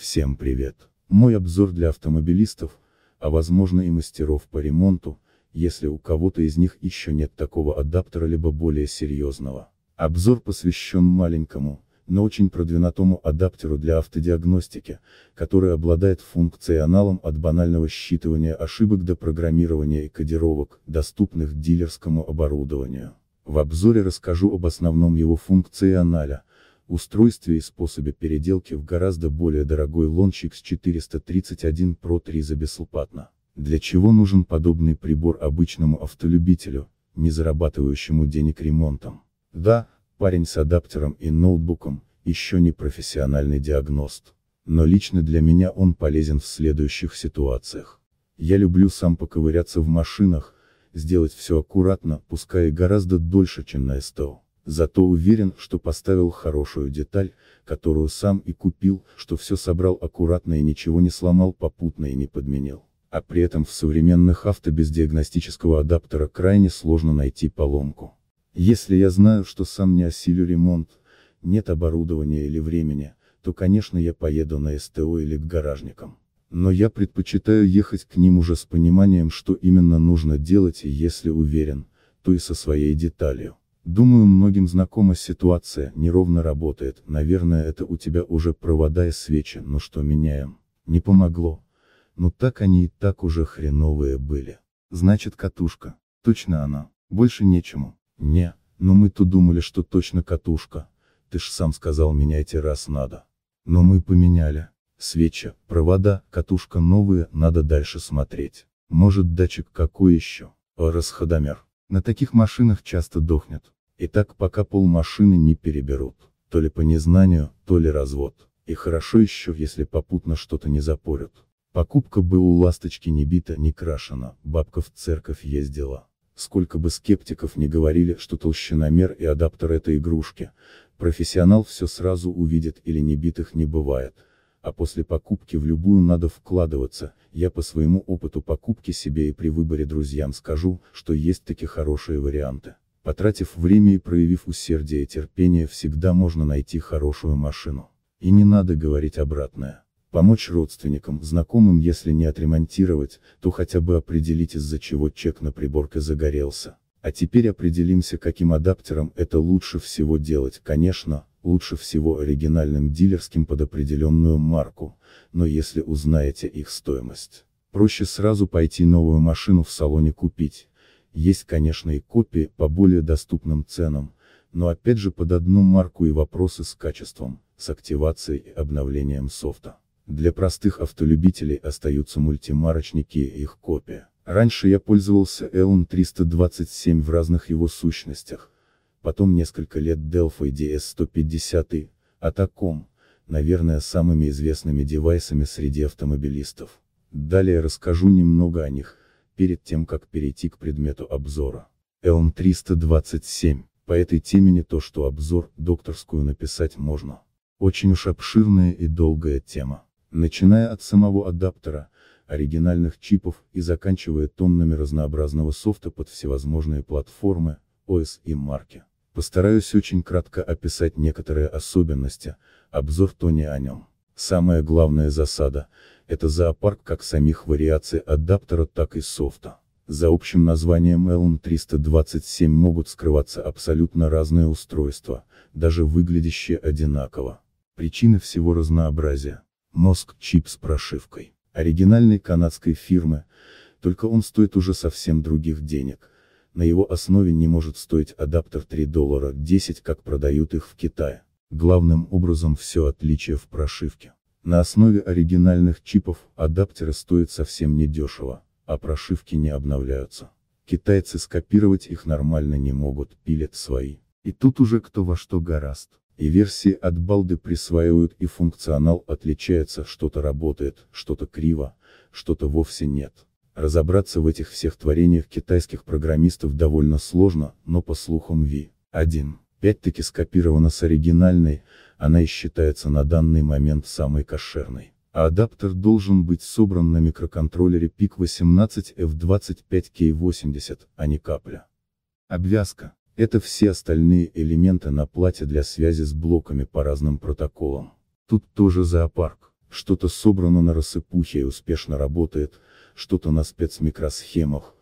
Всем привет! Мой обзор для автомобилистов, а возможно и мастеров по ремонту, если у кого-то из них еще нет такого адаптера либо более серьезного. Обзор посвящен маленькому, но очень продвинутому адаптеру для автодиагностики, который обладает функционалом от банального считывания ошибок до программирования и кодировок, доступных дилерскому оборудованию. В обзоре расскажу об основном его функционале, устройстве и способе переделки в гораздо более дорогой лончик с 431 Pro 3 за бесплатно. Для чего нужен подобный прибор обычному автолюбителю, не зарабатывающему денег ремонтом? Да, парень с адаптером и ноутбуком, еще не профессиональный диагност. Но лично для меня он полезен в следующих ситуациях. Я люблю сам поковыряться в машинах, сделать все аккуратно, пускай и гораздо дольше, чем на СТО. Зато уверен, что поставил хорошую деталь, которую сам и купил, что все собрал аккуратно и ничего не сломал попутно и не подменил. А при этом в современных авто без диагностического адаптера крайне сложно найти поломку. Если я знаю, что сам не осилю ремонт, нет оборудования или времени, то конечно я поеду на СТО или к гаражникам. Но я предпочитаю ехать к ним уже с пониманием, что именно нужно делать и если уверен, то и со своей деталью. Думаю, многим знакома ситуация, неровно работает, наверное это у тебя уже провода и свечи, но что меняем? Не помогло. Ну так они и так уже хреновые были. Значит катушка. Точно она. Больше нечему. Не, но мы-то думали, что точно катушка. Ты ж сам сказал меняйте раз надо. Но мы поменяли. Свечи, провода, катушка новые, надо дальше смотреть. Может датчик какой еще? Расходомер. На таких машинах часто дохнет. И так пока пол машины не переберут. То ли по незнанию, то ли развод. И хорошо еще, если попутно что-то не запорят. Покупка бы у ласточки не бита, не крашена, бабка в церковь ездила. Сколько бы скептиков не говорили, что толщиномер и адаптер это игрушки, профессионал все сразу увидит или не битых не бывает – а после покупки в любую надо вкладываться, я по своему опыту покупки себе и при выборе друзьям скажу, что есть такие хорошие варианты. Потратив время и проявив усердие и терпение всегда можно найти хорошую машину. И не надо говорить обратное. Помочь родственникам, знакомым если не отремонтировать, то хотя бы определить из-за чего чек на приборке загорелся. А теперь определимся каким адаптером это лучше всего делать, конечно, лучше всего оригинальным дилерским под определенную марку, но если узнаете их стоимость, проще сразу пойти новую машину в салоне купить. Есть, конечно, и копии по более доступным ценам, но опять же под одну марку и вопросы с качеством, с активацией и обновлением софта. Для простых автолюбителей остаются мультимарочники и их копии. Раньше я пользовался Elon 327 в разных его сущностях, потом несколько лет Delphi DS150, Atacom, а наверное самыми известными девайсами среди автомобилистов. Далее расскажу немного о них, перед тем как перейти к предмету обзора. Elm 327, по этой теме не то что обзор, докторскую написать можно. Очень уж обширная и долгая тема. Начиная от самого адаптера, оригинальных чипов и заканчивая тоннами разнообразного софта под всевозможные платформы, ОС и марки. Постараюсь очень кратко описать некоторые особенности, обзор Тони о нем. Самая главная засада – это зоопарк как самих вариаций адаптера, так и софта. За общим названием LM327 могут скрываться абсолютно разные устройства, даже выглядящие одинаково. Причины всего разнообразия. Мозг-чип с прошивкой. Оригинальной канадской фирмы, только он стоит уже совсем других денег – на его основе не может стоить адаптер 3 доллара 10, как продают их в Китае. Главным образом все отличие в прошивке. На основе оригинальных чипов адаптеры стоят совсем недешево, а прошивки не обновляются. Китайцы скопировать их нормально не могут, пилят свои. И тут уже кто во что гораст. И версии от балды присваивают и функционал отличается, что-то работает, что-то криво, что-то вовсе нет. Разобраться в этих всех творениях китайских программистов довольно сложно, но по слухам Ви. 1. Пять-таки скопирована с оригинальной, она и считается на данный момент самой кошерной. А адаптер должен быть собран на микроконтроллере PIC 18F25K80, а не капля. Обвязка. Это все остальные элементы на плате для связи с блоками по разным протоколам. Тут тоже зоопарк. Что-то собрано на рассыпухе и успешно работает, что-то на спецмикросхемах,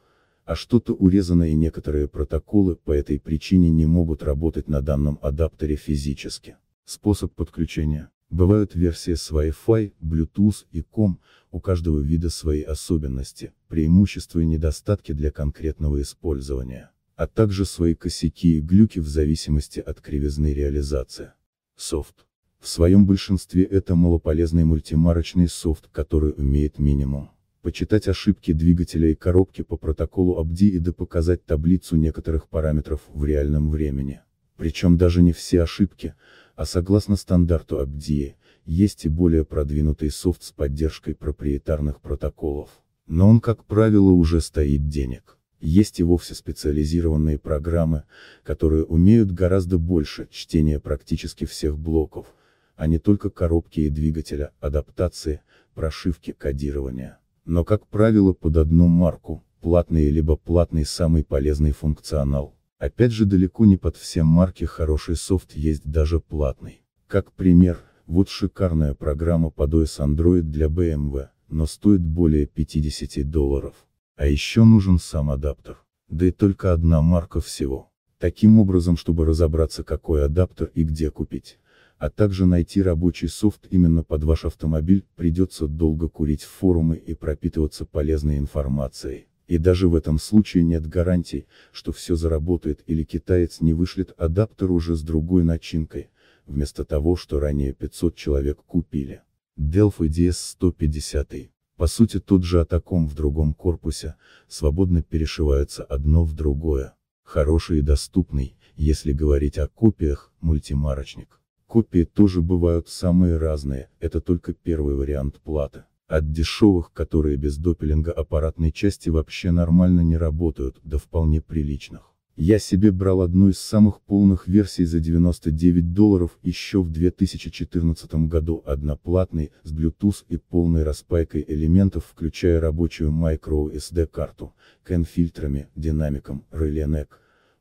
а что-то урезанное и некоторые протоколы по этой причине не могут работать на данном адаптере физически. Способ подключения. Бывают версии с Wi-Fi, Bluetooth и COM, у каждого вида свои особенности, преимущества и недостатки для конкретного использования, а также свои косяки и глюки в зависимости от кривизны реализации. Софт. В своем большинстве это малополезный мультимарочный софт, который умеет минимум почитать ошибки двигателя и коробки по протоколу АБДИ и да показать таблицу некоторых параметров в реальном времени. Причем даже не все ошибки, а согласно стандарту ABDI, есть и более продвинутый софт с поддержкой проприетарных протоколов. Но он, как правило, уже стоит денег. Есть и вовсе специализированные программы, которые умеют гораздо больше чтения практически всех блоков, а не только коробки и двигателя, адаптации, прошивки, кодирования но как правило под одну марку, платный либо платный самый полезный функционал. Опять же далеко не под все марки хороший софт есть даже платный. Как пример, вот шикарная программа под OS Android для BMW, но стоит более 50 долларов. А еще нужен сам адаптер. Да и только одна марка всего. Таким образом, чтобы разобраться какой адаптер и где купить, а также найти рабочий софт именно под ваш автомобиль, придется долго курить форумы и пропитываться полезной информацией. И даже в этом случае нет гарантий, что все заработает или китаец не вышлет адаптер уже с другой начинкой, вместо того, что ранее 500 человек купили. Delphi DS-150. По сути тот же атаком в другом корпусе, свободно перешиваются одно в другое. Хороший и доступный, если говорить о копиях, мультимарочник. Копии тоже бывают самые разные, это только первый вариант платы. От дешевых, которые без допилинга аппаратной части вообще нормально не работают, до вполне приличных. Я себе брал одну из самых полных версий за 99 долларов еще в 2014 году одноплатный, с Bluetooth и полной распайкой элементов, включая рабочую microSD карту, CAN фильтрами, динамиком, реле NEC,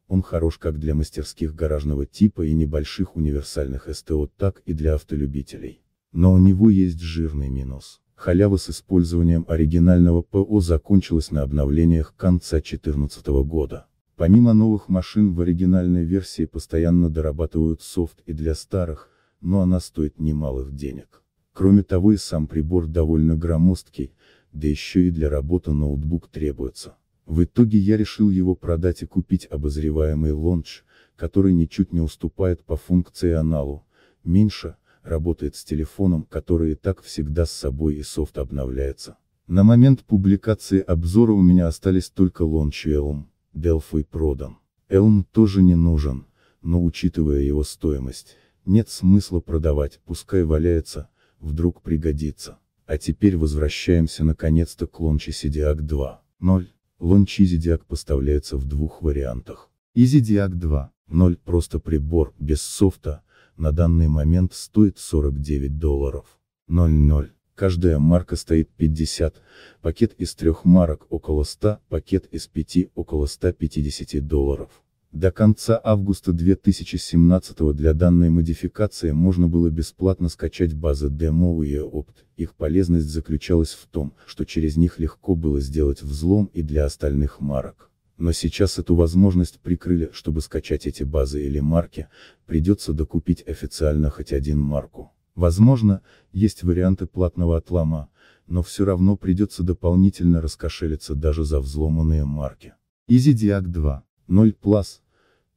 он хорош как для мастерских гаражного типа и небольших универсальных СТО, так и для автолюбителей. Но у него есть жирный минус. Халява с использованием оригинального ПО закончилась на обновлениях конца 2014 года. Помимо новых машин в оригинальной версии постоянно дорабатывают софт и для старых, но она стоит немалых денег. Кроме того и сам прибор довольно громоздкий, да еще и для работы ноутбук требуется. В итоге я решил его продать и купить обозреваемый Лонч, который ничуть не уступает по функционалу, меньше, работает с телефоном, который и так всегда с собой и софт обновляется. На момент публикации обзора у меня остались только лонч и Elm, Delphi продан. Elm тоже не нужен, но учитывая его стоимость, нет смысла продавать, пускай валяется, вдруг пригодится. А теперь возвращаемся наконец-то к лонче CDAC 2.0. Лончи Zodiac поставляется в двух вариантах. И 2.0 просто прибор, без софта, на данный момент стоит 49 долларов. 00. Каждая марка стоит 50, пакет из трех марок около 100, пакет из пяти около 150 долларов. До конца августа 2017 для данной модификации можно было бесплатно скачать базы демо и опт. Их полезность заключалась в том, что через них легко было сделать взлом и для остальных марок. Но сейчас эту возможность прикрыли, чтобы скачать эти базы или марки, придется докупить официально хоть один марку. Возможно, есть варианты платного отлама, но все равно придется дополнительно раскошелиться даже за взломанные марки. EasyDiac 2. 0 Plus,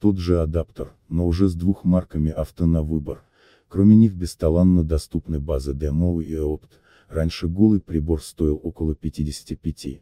тот же адаптер, но уже с двух марками авто на выбор. Кроме них бесталанно доступны базы DMO и Opt. Раньше голый прибор стоил около 55,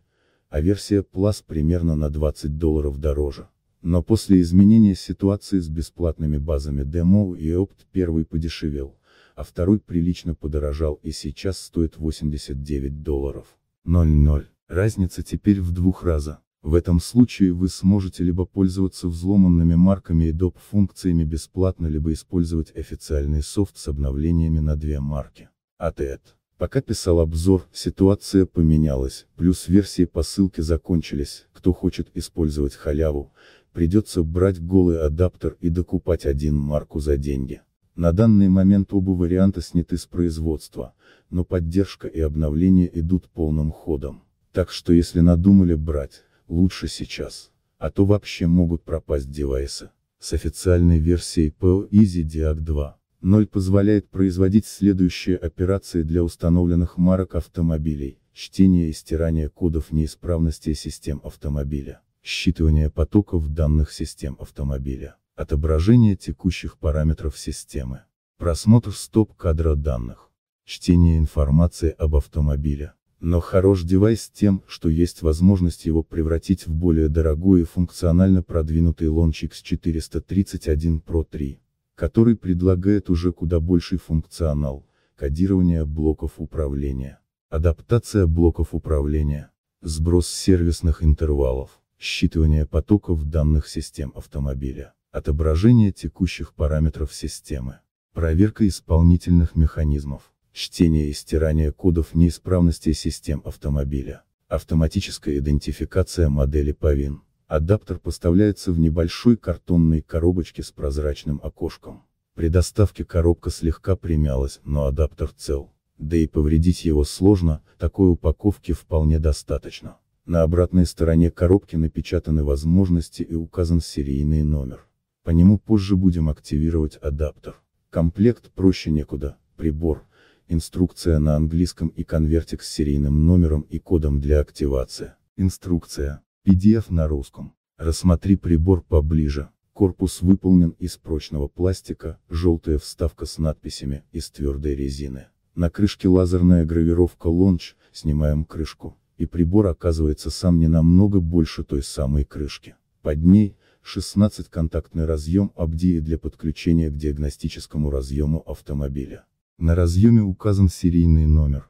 а версия Plus примерно на 20 долларов дороже. Но после изменения ситуации с бесплатными базами DMO и Opt первый подешевел, а второй прилично подорожал и сейчас стоит 89 долларов. 0,0. Разница теперь в двух раза. В этом случае вы сможете либо пользоваться взломанными марками и доп. функциями бесплатно, либо использовать официальный софт с обновлениями на две марки. ATET. А пока писал обзор, ситуация поменялась, плюс версии по ссылке закончились, кто хочет использовать халяву, придется брать голый адаптер и докупать один марку за деньги. На данный момент оба варианта сняты с производства, но поддержка и обновления идут полным ходом. Так что если надумали брать, лучше сейчас, а то вообще могут пропасть девайсы. С официальной версией PL Easy Diag 2.0 позволяет производить следующие операции для установленных марок автомобилей, чтение и стирание кодов неисправности систем автомобиля, считывание потоков данных систем автомобиля, отображение текущих параметров системы, просмотр стоп-кадра данных, чтение информации об автомобиле, но хорош девайс тем, что есть возможность его превратить в более дорогой и функционально продвинутый лончик X 431 Pro 3, который предлагает уже куда больший функционал, кодирование блоков управления, адаптация блоков управления, сброс сервисных интервалов, считывание потоков данных систем автомобиля, отображение текущих параметров системы, проверка исполнительных механизмов, чтение и стирание кодов неисправностей систем автомобиля, автоматическая идентификация модели Павин. Адаптер поставляется в небольшой картонной коробочке с прозрачным окошком. При доставке коробка слегка примялась, но адаптер цел. Да и повредить его сложно, такой упаковки вполне достаточно. На обратной стороне коробки напечатаны возможности и указан серийный номер. По нему позже будем активировать адаптер. Комплект проще некуда. Прибор, Инструкция на английском и конвертик с серийным номером и кодом для активации. Инструкция. PDF на русском. Рассмотри прибор поближе. Корпус выполнен из прочного пластика, желтая вставка с надписями, из твердой резины. На крышке лазерная гравировка Launch, снимаем крышку, и прибор оказывается сам не намного больше той самой крышки. Под ней, 16 контактный разъем Абдии для подключения к диагностическому разъему автомобиля. На разъеме указан серийный номер.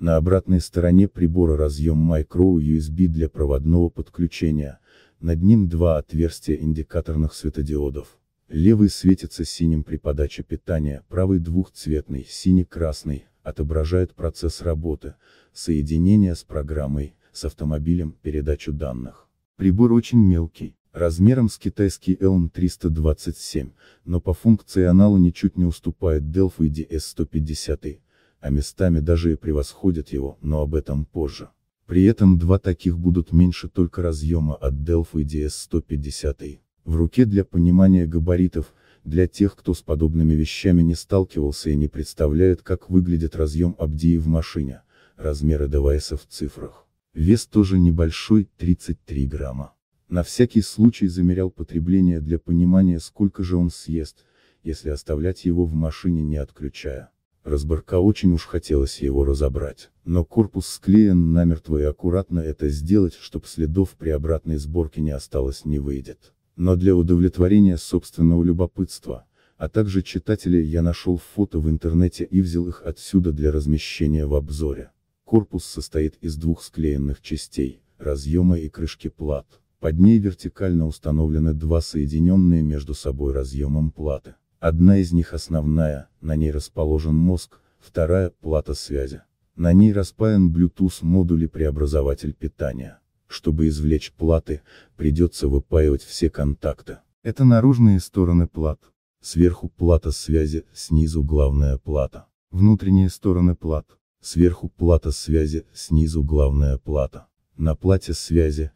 На обратной стороне прибора разъем Micro USB для проводного подключения, над ним два отверстия индикаторных светодиодов. Левый светится синим при подаче питания, правый двухцветный, синий-красный, отображает процесс работы, соединение с программой, с автомобилем, передачу данных. Прибор очень мелкий размером с китайский Elm 327, но по функционалу ничуть не уступает Delphi DS150, а местами даже и превосходит его, но об этом позже. При этом два таких будут меньше только разъема от Delphi DS150. В руке для понимания габаритов, для тех, кто с подобными вещами не сталкивался и не представляет, как выглядит разъем Абдии в машине, размеры девайса в цифрах. Вес тоже небольшой, 33 грамма. На всякий случай замерял потребление для понимания сколько же он съест, если оставлять его в машине не отключая. Разборка очень уж хотелось его разобрать, но корпус склеен намертво и аккуратно это сделать, чтоб следов при обратной сборке не осталось не выйдет. Но для удовлетворения собственного любопытства, а также читателей я нашел фото в интернете и взял их отсюда для размещения в обзоре. Корпус состоит из двух склеенных частей, разъема и крышки плат. Под ней вертикально установлены два соединенные между собой разъемом платы. Одна из них основная, на ней расположен мозг, вторая – плата связи. На ней распаян Bluetooth модуль и преобразователь питания. Чтобы извлечь платы, придется выпаивать все контакты. Это наружные стороны плат. Сверху плата связи, снизу главная плата. Внутренние стороны плат. Сверху плата связи, снизу главная плата. На плате связи,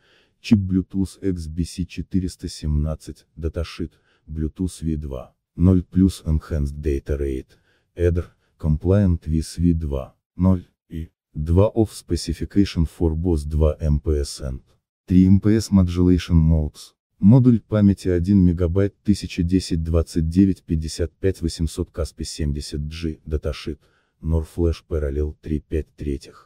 Чип Bluetooth XBC417, даташит, Bluetooth V2, 0 плюс Enhanced Data Rate, EDR, Compliant with V2, 0 и 2 of Specification for BOSS 2 MPS and 3 MPS Modulation Modes. Модуль памяти 1 МБ 1010 29 800 Caspi 70G, даташит, NOR Flash Parallel 3.5 третьих.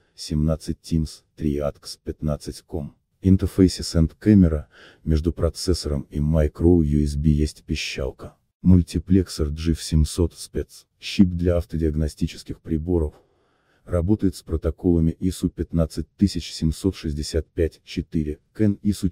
17 Teams, 3 ATX, 15 COM. Интерфейсе Send Camera, между процессором и Micro USB есть пищалка. Мультиплексор GIF700 Spec, щип для автодиагностических приборов, работает с протоколами ISO 15765-4, CAN ISO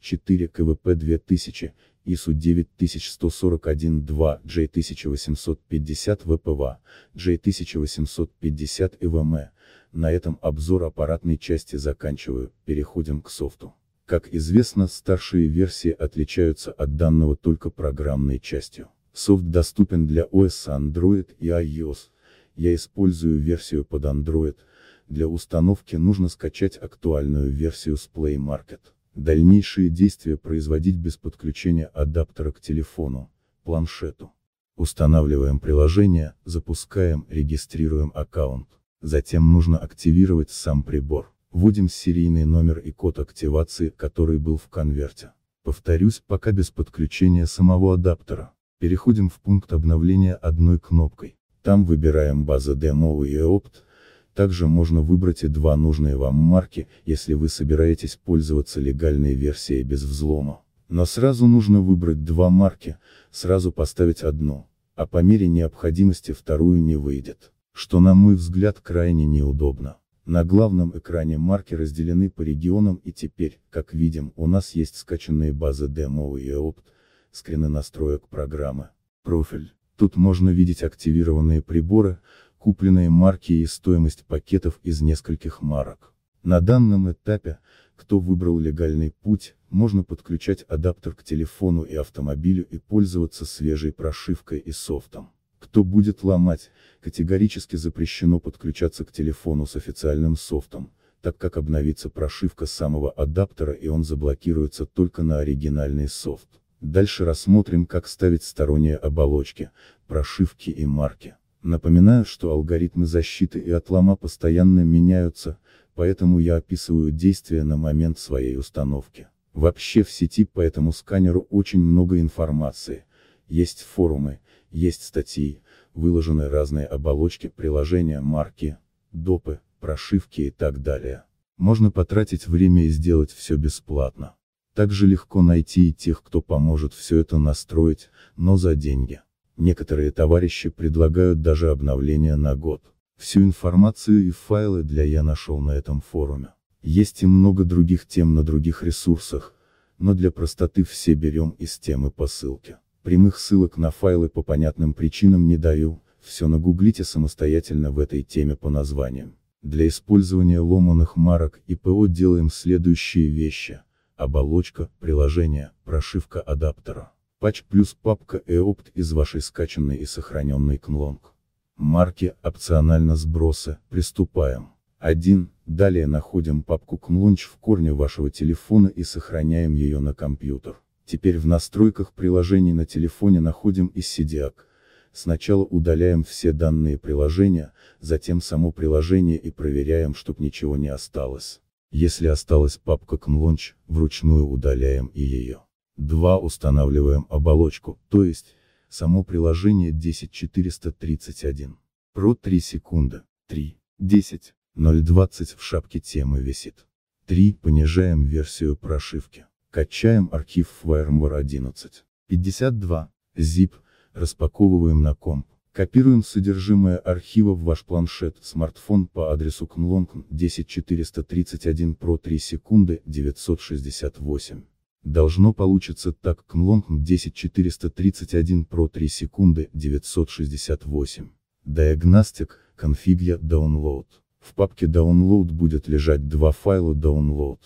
4 КВП 2000, ИСУ 9141-2, J1850 ВПВ, J1850 ИВМ. На этом обзор аппаратной части заканчиваю, переходим к софту. Как известно, старшие версии отличаются от данного только программной частью. Софт доступен для OS Android и iOS. Я использую версию под Android. Для установки нужно скачать актуальную версию с Play Market. Дальнейшие действия производить без подключения адаптера к телефону, планшету. Устанавливаем приложение, запускаем, регистрируем аккаунт. Затем нужно активировать сам прибор. Вводим серийный номер и код активации, который был в конверте. Повторюсь, пока без подключения самого адаптера. Переходим в пункт обновления одной кнопкой. Там выбираем базы демо и Opt. Также можно выбрать и два нужные вам марки, если вы собираетесь пользоваться легальной версией без взлома. Но сразу нужно выбрать два марки, сразу поставить одну, а по мере необходимости вторую не выйдет, что на мой взгляд крайне неудобно. На главном экране марки разделены по регионам и теперь, как видим, у нас есть скачанные базы демо и опт, скрины настроек программы, профиль. Тут можно видеть активированные приборы, купленные марки и стоимость пакетов из нескольких марок. На данном этапе, кто выбрал легальный путь, можно подключать адаптер к телефону и автомобилю и пользоваться свежей прошивкой и софтом. Кто будет ломать, категорически запрещено подключаться к телефону с официальным софтом, так как обновится прошивка самого адаптера и он заблокируется только на оригинальный софт. Дальше рассмотрим как ставить сторонние оболочки, прошивки и марки. Напоминаю, что алгоритмы защиты и отлома постоянно меняются, поэтому я описываю действия на момент своей установки. Вообще в сети по этому сканеру очень много информации. Есть форумы, есть статьи, выложены разные оболочки, приложения, марки, допы, прошивки и так далее. Можно потратить время и сделать все бесплатно. Также легко найти и тех, кто поможет все это настроить, но за деньги. Некоторые товарищи предлагают даже обновление на год. Всю информацию и файлы для я нашел на этом форуме. Есть и много других тем на других ресурсах, но для простоты все берем из темы по ссылке. Прямых ссылок на файлы по понятным причинам не даю, все нагуглите самостоятельно в этой теме по названиям. Для использования ломаных марок и ПО делаем следующие вещи. Оболочка, приложение, прошивка адаптера патч плюс папка EOPT из вашей скачанной и сохраненной кнлонг. Марки, опционально сброса. приступаем. 1. Далее находим папку кнлонч в корне вашего телефона и сохраняем ее на компьютер. Теперь в настройках приложений на телефоне находим ICDIAC. Сначала удаляем все данные приложения, затем само приложение и проверяем, чтоб ничего не осталось. Если осталась папка Knlaunch, вручную удаляем и ее. 2. Устанавливаем оболочку, то есть, само приложение 10431. Про 3 секунды. 3. 10. 0.20 в шапке темы висит. 3. Понижаем версию прошивки. Качаем архив Firmware 11. 52. Zip. Распаковываем на комп. Копируем содержимое архива в ваш планшет, смартфон по адресу кмлонг 10431 Pro 3 секунды 968. Должно получиться так Кмлонг 10431 Pro 3 секунды 968. Диагностик, конфигья, download. В папке download будет лежать два файла download.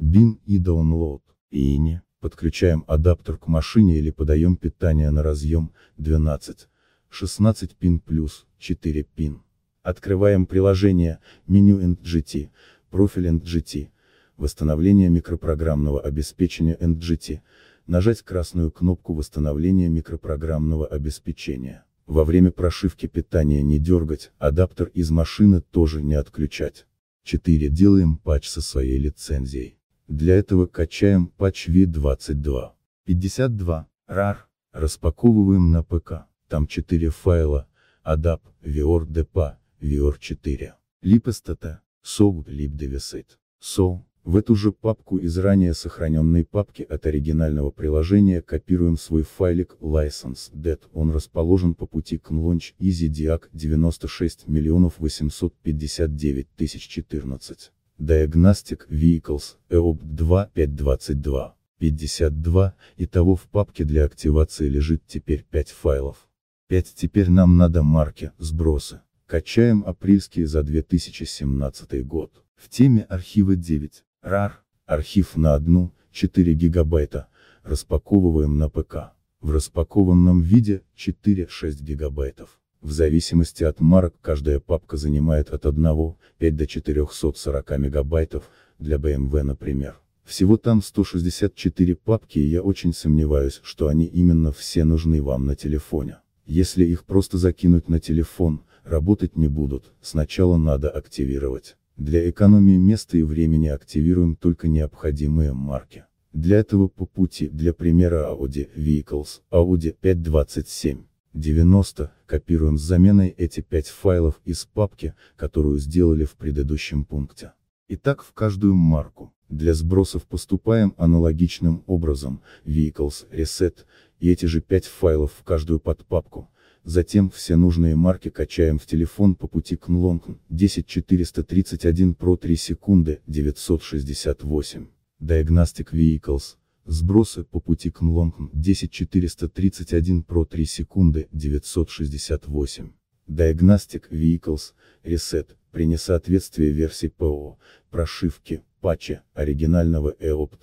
bin и download. И не. Подключаем адаптер к машине или подаем питание на разъем 12, 16 пин плюс 4 пин. Открываем приложение, меню NGT, профиль NGT Восстановление микропрограммного обеспечения NGT. Нажать красную кнопку восстановления микропрограммного обеспечения. Во время прошивки питания не дергать, адаптер из машины тоже не отключать. 4. Делаем патч со своей лицензией. Для этого качаем патч V22. 52. RAR. Распаковываем на ПК. Там 4 файла. ADAP, VOR DEPA, VOR 4. LipSTT. SOW, LibDevisit. SOW. В эту же папку из ранее сохраненной папки от оригинального приложения копируем свой файлик license.dat, он расположен по пути к launch EasyDiac 96 859 014. Diagnostic Vehicles, EOB 2 522 52, итого в папке для активации лежит теперь 5 файлов. 5 теперь нам надо марки, сбросы. Качаем апрельские за 2017 год. В теме архива 9. RAR, архив на 1, 4 гигабайта, распаковываем на ПК. В распакованном виде 4-6 гигабайтов. В зависимости от марок каждая папка занимает от 1, 5 до 440 мегабайтов, для BMW эм например. Всего там 164 папки и я очень сомневаюсь, что они именно все нужны вам на телефоне. Если их просто закинуть на телефон, работать не будут, сначала надо активировать. Для экономии места и времени активируем только необходимые марки. Для этого по пути, для примера Audi Vehicles, Audi 52790, копируем с заменой эти 5 файлов из папки, которую сделали в предыдущем пункте. Итак, в каждую марку. Для сбросов поступаем аналогичным образом, Vehicles, Reset, и эти же 5 файлов в каждую подпапку, Затем все нужные марки качаем в телефон по пути к Млонгн, 10431 Pro 3 секунды, 968. Diagnostic Vehicles, сбросы по пути к Млонгн, 10431 Pro 3 секунды, 968. Diagnostic Vehicles, Reset, при несоответствии версии ПО, прошивки, патча, оригинального EOPT,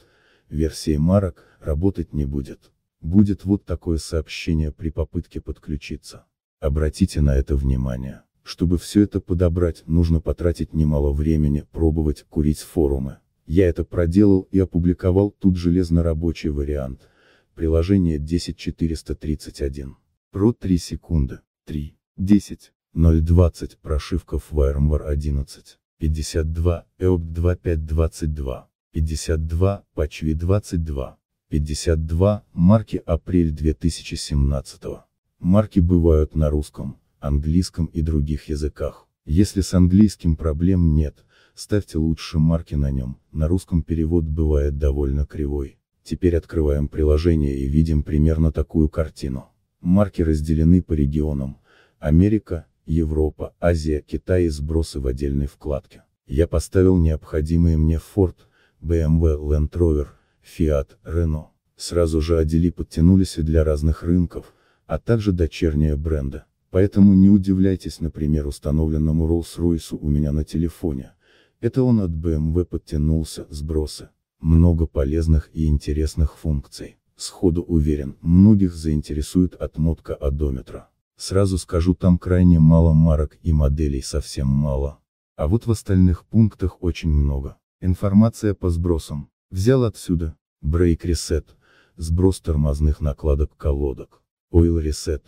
версии марок, работать не будет будет вот такое сообщение при попытке подключиться. Обратите на это внимание. Чтобы все это подобрать, нужно потратить немало времени, пробовать, курить форумы. Я это проделал и опубликовал тут железнорабочий вариант. Приложение 10431. Про 3 секунды. 3. 10. 020. Прошивка FireMware 11. 52. EOP 2522. 52. Пачви 22. 52, марки апрель 2017. Марки бывают на русском, английском и других языках. Если с английским проблем нет, ставьте лучше марки на нем, на русском перевод бывает довольно кривой. Теперь открываем приложение и видим примерно такую картину. Марки разделены по регионам. Америка, Европа, Азия, Китай и сбросы в отдельной вкладке. Я поставил необходимые мне Ford, BMW, Land Rover, Fiat, Renault. Сразу же отдели подтянулись и для разных рынков, а также дочерние бренды. Поэтому не удивляйтесь, например, установленному Rolls-Royce у меня на телефоне. Это он от BMW эм подтянулся, сбросы. Много полезных и интересных функций. Сходу уверен, многих заинтересует отмотка одометра. Сразу скажу, там крайне мало марок и моделей совсем мало. А вот в остальных пунктах очень много. Информация по сбросам. Взял отсюда. Брейк ресет. Сброс тормозных накладок колодок. Oil ресет.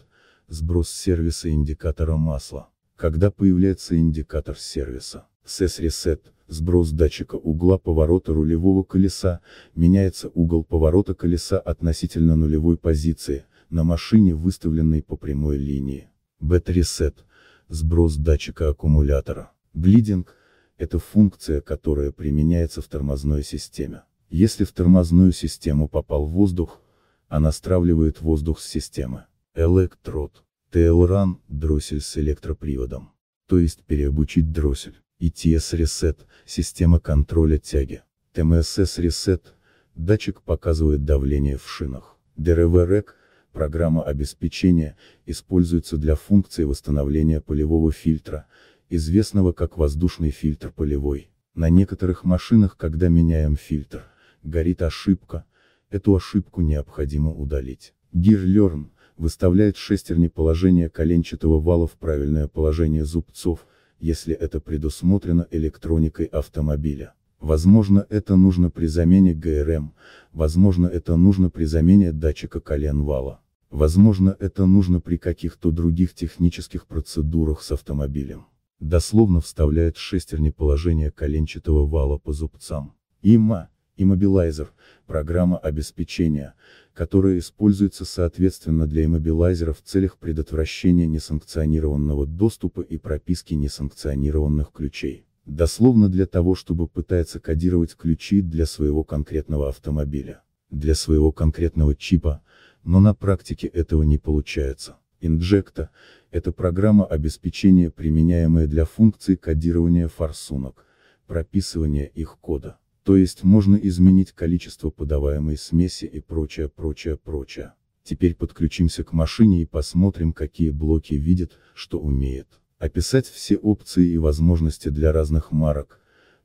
Сброс сервиса индикатора масла. Когда появляется индикатор сервиса. SES ресет. Сброс датчика угла поворота рулевого колеса, меняется угол поворота колеса относительно нулевой позиции, на машине выставленной по прямой линии. Бет ресет. Сброс датчика аккумулятора. Блидинг – это функция, которая применяется в тормозной системе. Если в тормозную систему попал воздух, она стравливает воздух с системы. Электрод. тл дроссель с электроприводом. То есть переобучить дроссель. ETS ресет. система контроля тяги. ТМСС ресет. датчик показывает давление в шинах. ДРВРЭК. программа обеспечения, используется для функции восстановления полевого фильтра, известного как воздушный фильтр полевой. На некоторых машинах, когда меняем фильтр, горит ошибка, эту ошибку необходимо удалить. Гирлерн выставляет шестерни положения коленчатого вала в правильное положение зубцов, если это предусмотрено электроникой автомобиля. Возможно это нужно при замене ГРМ, возможно это нужно при замене датчика колен вала. Возможно это нужно при каких-то других технических процедурах с автомобилем. Дословно вставляет шестерни положение коленчатого вала по зубцам. ИМА и мобилайзер, программа обеспечения, которая используется соответственно для иммобилайзера в целях предотвращения несанкционированного доступа и прописки несанкционированных ключей. Дословно для того, чтобы пытается кодировать ключи для своего конкретного автомобиля, для своего конкретного чипа, но на практике этого не получается. Инжекта – это программа обеспечения, применяемая для функции кодирования форсунок, прописывания их кода. То есть можно изменить количество подаваемой смеси и прочее, прочее, прочее. Теперь подключимся к машине и посмотрим, какие блоки видит, что умеет. Описать все опции и возможности для разных марок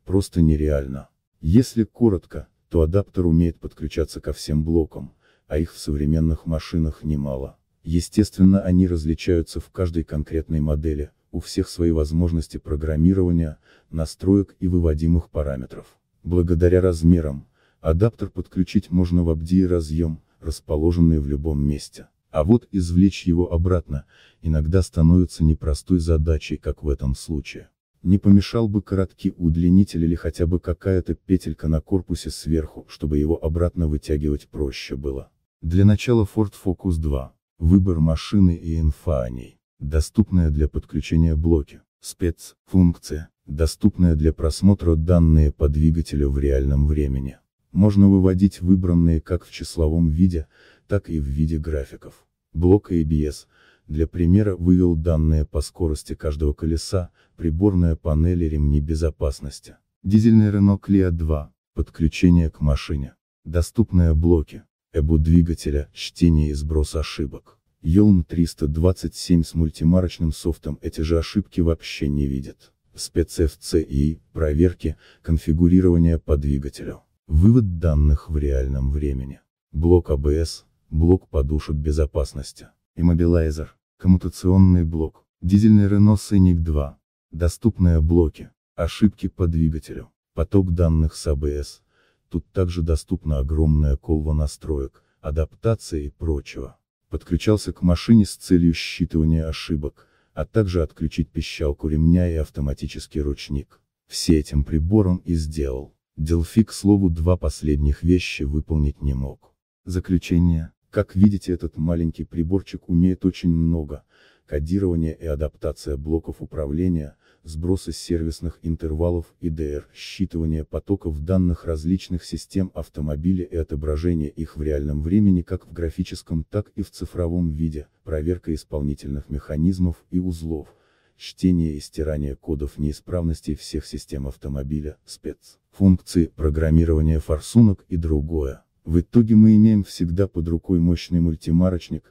просто нереально. Если коротко, то адаптер умеет подключаться ко всем блокам, а их в современных машинах немало. Естественно, они различаются в каждой конкретной модели, у всех свои возможности программирования, настроек и выводимых параметров. Благодаря размерам, адаптер подключить можно в APDI разъем, расположенный в любом месте. А вот извлечь его обратно, иногда становится непростой задачей, как в этом случае. Не помешал бы короткий удлинитель или хотя бы какая-то петелька на корпусе сверху, чтобы его обратно вытягивать проще было. Для начала Ford Focus 2. Выбор машины и инфа о ней. Доступная для подключения блоки спецфункция, доступная для просмотра данные по двигателю в реальном времени. Можно выводить выбранные как в числовом виде, так и в виде графиков. Блок ABS, для примера, вывел данные по скорости каждого колеса, приборная панель и ремни безопасности. Дизельный Renault Clio 2, подключение к машине. Доступные блоки, ЭБУ двигателя, чтение и сброс ошибок. Елм 327 с мультимарочным софтом эти же ошибки вообще не видит. SpecFCI, проверки, конфигурирование по двигателю. Вывод данных в реальном времени. Блок АБС, блок подушек безопасности. Иммобилайзер, коммутационный блок, дизельный Renault Scenic 2. Доступные блоки, ошибки по двигателю, поток данных с АБС. Тут также доступна огромная колва настроек, адаптации и прочего подключался к машине с целью считывания ошибок, а также отключить пищалку ремня и автоматический ручник. Все этим прибором и сделал. Делфи, к слову, два последних вещи выполнить не мог. Заключение. Как видите, этот маленький приборчик умеет очень много. Кодирование и адаптация блоков управления – сброса сервисных интервалов (IDR), считывания потоков данных различных систем автомобиля и отображения их в реальном времени как в графическом, так и в цифровом виде, проверка исполнительных механизмов и узлов, чтение и стирание кодов неисправностей всех систем автомобиля, спецфункции, программирование форсунок и другое. В итоге мы имеем всегда под рукой мощный мультимарочник,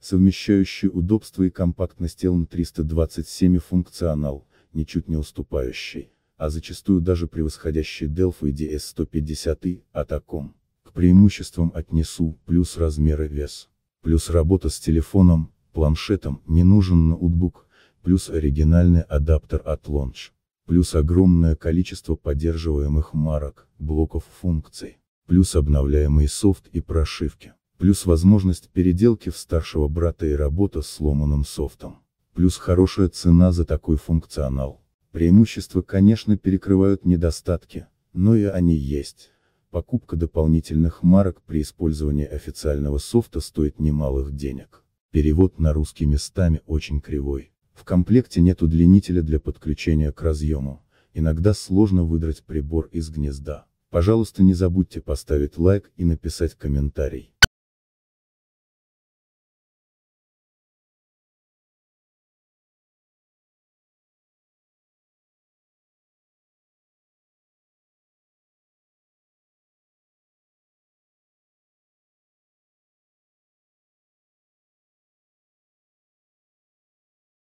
совмещающий удобство и компактность LM327 и функционал, ничуть не уступающей, а зачастую даже превосходящей Delphi ds 150 и Атаком. К преимуществам отнесу, плюс размеры вес. Плюс работа с телефоном, планшетом, не нужен ноутбук, плюс оригинальный адаптер от Launch. Плюс огромное количество поддерживаемых марок, блоков функций. Плюс обновляемый софт и прошивки. Плюс возможность переделки в старшего брата и работа с сломанным софтом плюс хорошая цена за такой функционал. Преимущества, конечно, перекрывают недостатки, но и они есть. Покупка дополнительных марок при использовании официального софта стоит немалых денег. Перевод на русский местами очень кривой. В комплекте нет удлинителя для подключения к разъему. Иногда сложно выдрать прибор из гнезда. Пожалуйста, не забудьте поставить лайк и написать комментарий.